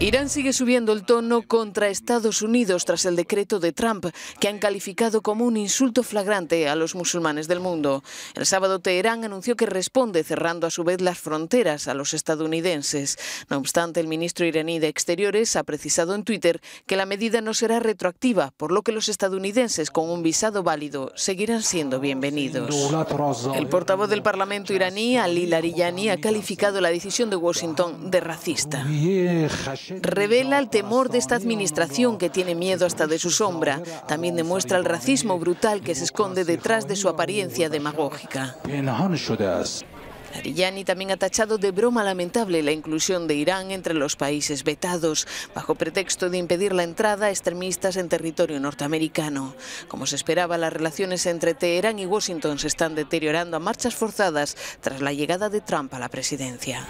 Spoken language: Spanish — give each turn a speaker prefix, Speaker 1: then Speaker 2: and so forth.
Speaker 1: Irán sigue subiendo el tono contra Estados Unidos tras el decreto de Trump, que han calificado como un insulto flagrante a los musulmanes del mundo. El sábado Teherán anunció que responde cerrando a su vez las fronteras a los estadounidenses. No obstante, el ministro iraní de Exteriores ha precisado en Twitter que la medida no será retroactiva, por lo que los estadounidenses con un visado válido seguirán siendo bienvenidos. El portavoz del Parlamento iraní, Ali Larijani, ha calificado la decisión de Washington de racista. Revela el temor de esta administración que tiene miedo hasta de su sombra. También demuestra el racismo brutal que se esconde detrás de su apariencia demagógica. Arillani también ha tachado de broma lamentable la inclusión de Irán entre los países vetados, bajo pretexto de impedir la entrada a extremistas en territorio norteamericano. Como se esperaba, las relaciones entre Teherán y Washington se están deteriorando a marchas forzadas tras la llegada de Trump a la presidencia.